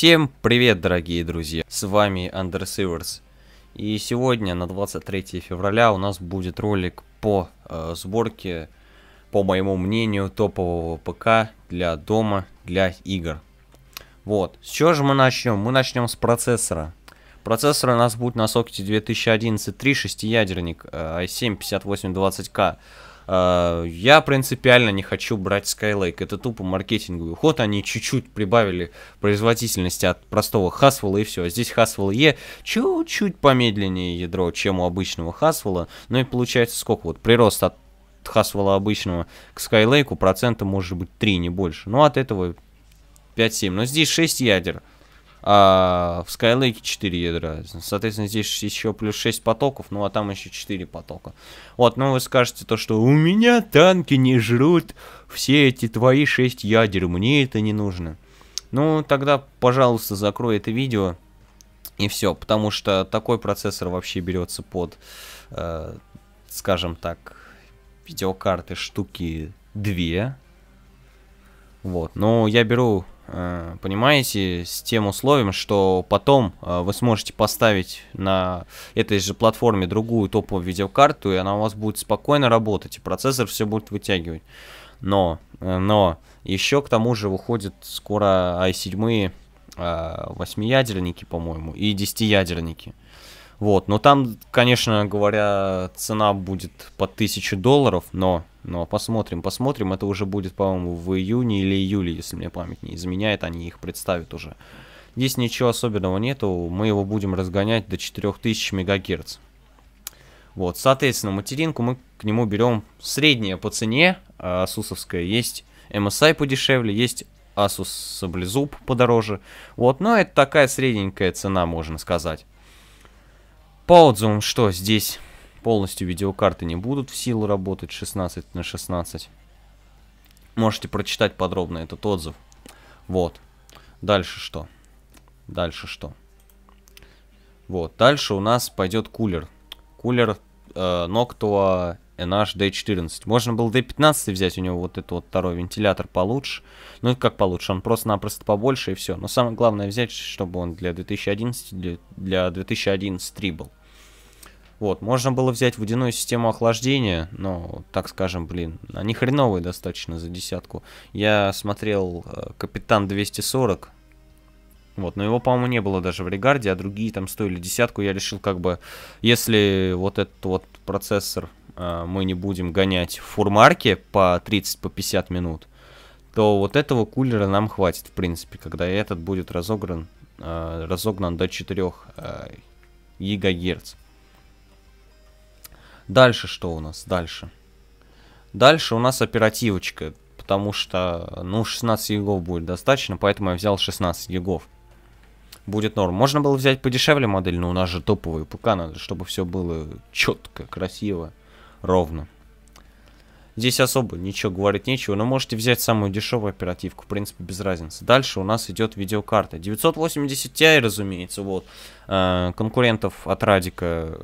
Всем привет, дорогие друзья! С вами Андерсиверс. И сегодня, на 23 февраля, у нас будет ролик по э, сборке, по моему мнению, топового ПК для дома, для игр. Вот, с чего же мы начнем? Мы начнем с процессора. Процессор у нас будет на сокете 2011 3 шестиядерник э, i7-5820K. Э, я принципиально не хочу брать Skylake. Это тупо маркетинговый ход. Они чуть-чуть прибавили производительности от простого Haswell и все. А здесь Haswell е чуть-чуть помедленнее ядро, чем у обычного Haswell. Ну и получается сколько? Вот прирост от Haswell обычного к Skylake процента может быть 3, не больше. Ну от этого 5-7. Но здесь 6 ядер. А в Skylake 4 ядра. Соответственно, здесь еще плюс 6 потоков, ну а там еще 4 потока. Вот, ну вы скажете то, что у меня танки не жрут все эти твои 6 ядер, мне это не нужно. Ну, тогда, пожалуйста, закрой это видео и все, потому что такой процессор вообще берется под, э, скажем так, видеокарты штуки 2. Вот, но я беру Э, понимаете, с тем условием, что потом э, вы сможете поставить на этой же платформе другую топовую видеокарту, и она у вас будет спокойно работать, и процессор все будет вытягивать. Но, э, но, еще к тому же выходит скоро i7, 8-ядерники, по-моему, и 10-ядерники. Вот, но там, конечно говоря, цена будет по 1000 долларов, но, но посмотрим, посмотрим. Это уже будет, по-моему, в июне или июле, если мне память не изменяет, они их представят уже. Здесь ничего особенного нету, мы его будем разгонять до 4000 МГц. Вот, соответственно, материнку мы к нему берем средняя по цене, а асусовская, есть MSI подешевле, есть Asus Саблезуб подороже. Вот, но это такая средненькая цена, можно сказать. Паудзум, что здесь полностью видеокарты не будут в силу работать 16 на 16. Можете прочитать подробно этот отзыв. Вот. Дальше что? Дальше что? Вот. Дальше у нас пойдет кулер. Кулер э, Noctua NH D14. Можно было D15 взять, у него вот этот вот второй вентилятор получше. Ну, как получше, он просто-напросто побольше и все. Но самое главное взять, чтобы он для 2011, для, для 2011 3 был. Вот, можно было взять водяную систему охлаждения, но, так скажем, блин, они хреновые достаточно за десятку. Я смотрел э, Капитан 240, вот, но его, по-моему, не было даже в регарде, а другие там стоили десятку. Я решил, как бы, если вот этот вот процессор э, мы не будем гонять в фурмарке по 30-50 по 50 минут, то вот этого кулера нам хватит, в принципе, когда этот будет разогран, э, разогнан до 4 э, гигагерц. Дальше что у нас? Дальше. Дальше у нас оперативочка, потому что, ну, 16 гигов будет достаточно, поэтому я взял 16 гигов. Будет норм. Можно было взять подешевле модель, но у нас же топовый ПК, надо, чтобы все было четко, красиво, ровно. Здесь особо ничего говорить нечего, но можете взять самую дешевую оперативку, в принципе, без разницы. Дальше у нас идет видеокарта. 980 Ti, разумеется, вот. Э, конкурентов от Радика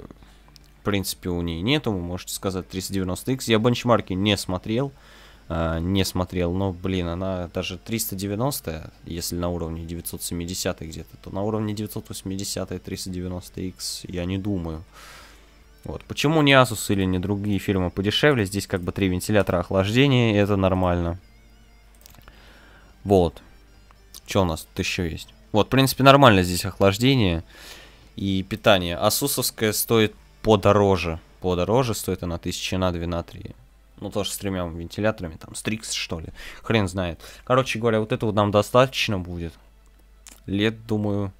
принципе, у нее нету, вы можете сказать 390X. Я бенчмарки не смотрел, э, не смотрел, но, блин, она даже 390, если на уровне 970 где-то, то на уровне 980 390X я не думаю. Вот. Почему не Asus или не другие фирмы подешевле? Здесь как бы три вентилятора охлаждения, и это нормально. Вот. Что у нас тут еще есть? Вот, в принципе, нормально здесь охлаждение и питание. Асусовское стоит подороже. Подороже стоит она тысячи на 2 на 3. Ну, тоже с тремя вентиляторами, там, стрикс, что ли. Хрен знает. Короче говоря, вот этого нам достаточно будет. Лет, думаю...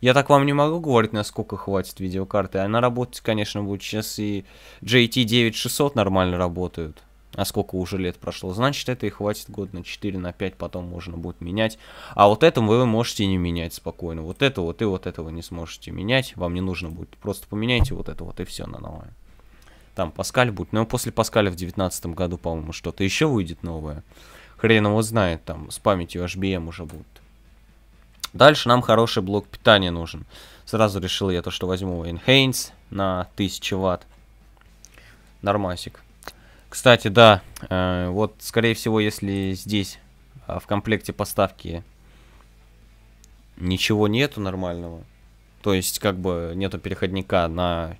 Я так вам не могу говорить, насколько хватит видеокарты. Она а работать, конечно, будет сейчас и GT 9600 нормально работают. А сколько уже лет прошло? Значит, это и хватит год на 4, на 5, потом можно будет менять. А вот это вы можете не менять спокойно. Вот это вот и вот этого не сможете менять. Вам не нужно будет. Просто поменяйте вот это вот и все на новое. Там Паскаль будет. Но ну, после Паскаля в 2019 году, по-моему, что-то еще выйдет новое. Хрен его знает, там с памятью HBM уже будет. Дальше нам хороший блок питания нужен. Сразу решил я то, что возьму Enhance на 1000 ватт. Нормасик. Кстати, да, э, вот, скорее всего, если здесь а, в комплекте поставки ничего нету нормального, то есть как бы нету переходника на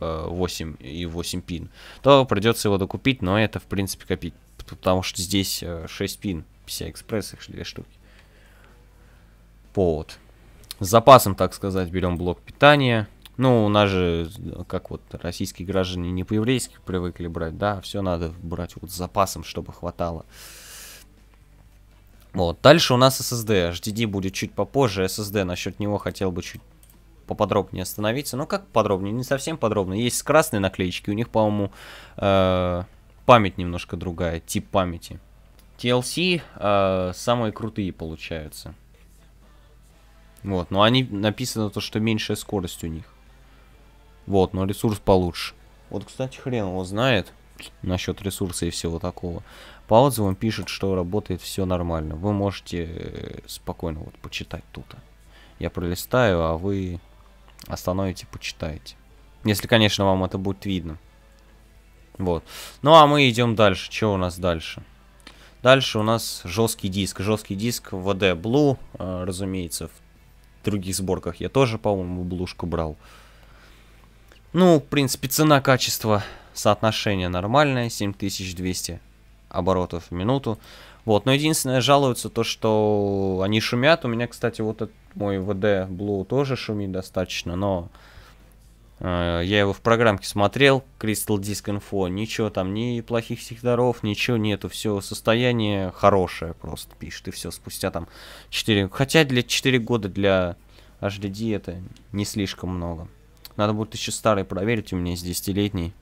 8 э, и 8 пин, то придется его докупить, но это, в принципе, копить, потому что здесь 6 э, пин, PCI-Express, их 2 штуки. Повод. С запасом, так сказать, берем блок питания. Ну, у нас же, э, как вот российские граждане не по-еврейски привыкли брать, да, все надо брать вот с запасом, чтобы хватало. Вот, дальше у нас SSD, HDD будет чуть попозже, SSD, насчет него хотел бы чуть поподробнее остановиться. Ну, как подробнее, не совсем подробно. Есть красные наклеечки, у них, по-моему, э, память немножко другая, тип памяти. TLC э, самые крутые получаются. Вот, но они написано то, что меньшая скорость у них. Вот, но ресурс получше. Вот, кстати, хрен его знает насчет ресурса и всего такого. По отзывам пишет, что работает все нормально. Вы можете э, спокойно вот почитать тут. Я пролистаю, а вы остановите, почитаете. Если, конечно, вам это будет видно. Вот. Ну а мы идем дальше. Что у нас дальше? Дальше у нас жесткий диск. Жесткий диск VD Blue, э, разумеется, в других сборках я тоже, по-моему, блушку брал. Ну, в принципе, цена-качество, соотношение нормальное, 7200 оборотов в минуту. Вот, но единственное, жалуются то, что они шумят. У меня, кстати, вот этот мой VD Blue тоже шумит достаточно, но э, я его в программке смотрел, Crystal Disk Info, ничего там, ни плохих секторов, ничего нету, все состояние хорошее просто пишет, и все, спустя там 4... Хотя для 4 года для HDD это не слишком много. Надо будет еще старый проверить, у меня есть 10-летний.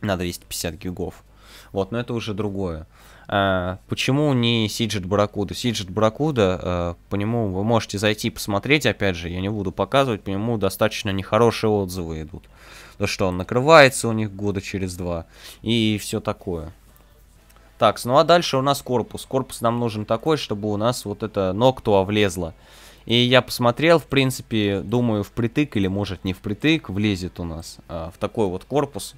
На 250 гигов. Вот, но это уже другое. А, почему не Сиджет Баракуда? Сиджет Баракуда, а, по нему вы можете зайти и посмотреть, опять же, я не буду показывать, по нему достаточно нехорошие отзывы идут. То, что он накрывается у них года через два и все такое. Так, ну а дальше у нас корпус. Корпус нам нужен такой, чтобы у нас вот эта ноктуа влезла. И я посмотрел, в принципе, думаю, впритык или может не впритык, влезет у нас а, в такой вот корпус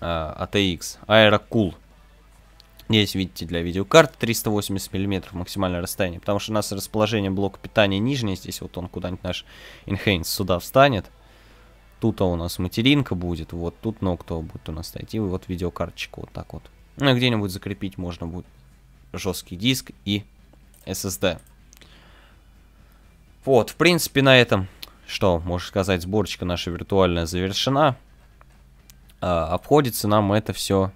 а, ATX Aerocool. Здесь, видите, для видеокарт 380 мм максимальное расстояние, потому что у нас расположение блока питания нижнее, здесь вот он куда-нибудь наш Enhance сюда встанет. Тут у нас материнка будет, вот тут Noctua будет у нас стоять, и вот видеокарточка вот так вот. Ну и где-нибудь закрепить можно будет жесткий диск и SSD. Вот, в принципе, на этом, что можно сказать, сборочка наша виртуальная завершена. А, обходится нам это все,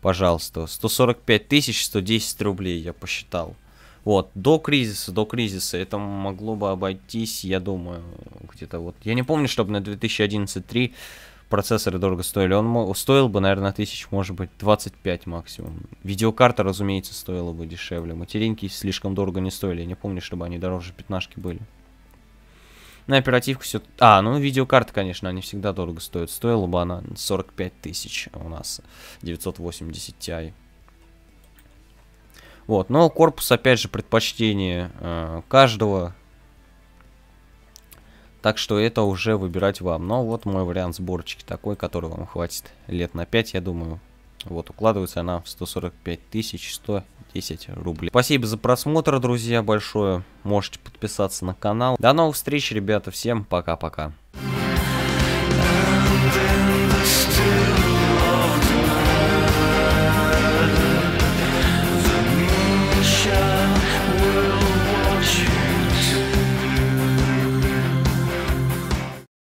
пожалуйста, 145 тысяч 110 рублей я посчитал. Вот, до кризиса, до кризиса это могло бы обойтись, я думаю, где-то вот. Я не помню, чтобы на 2011-3 процессоры дорого стоили. Он стоил бы, наверное, тысяч, может быть, 25 максимум. Видеокарта, разумеется, стоила бы дешевле. Материнки слишком дорого не стоили. Я не помню, чтобы они дороже пятнашки были. На оперативку все... А, ну, видеокарта, конечно, они всегда дорого стоят. Стоила бы она 45 тысяч а у нас. 980 Ti. Вот, но корпус, опять же, предпочтение э, каждого так что это уже выбирать вам. Но вот мой вариант сборочки такой, который вам хватит лет на 5, я думаю. Вот, укладывается она в 145 тысяч 110 рублей. Спасибо за просмотр, друзья, большое. Можете подписаться на канал. До новых встреч, ребята. Всем пока-пока.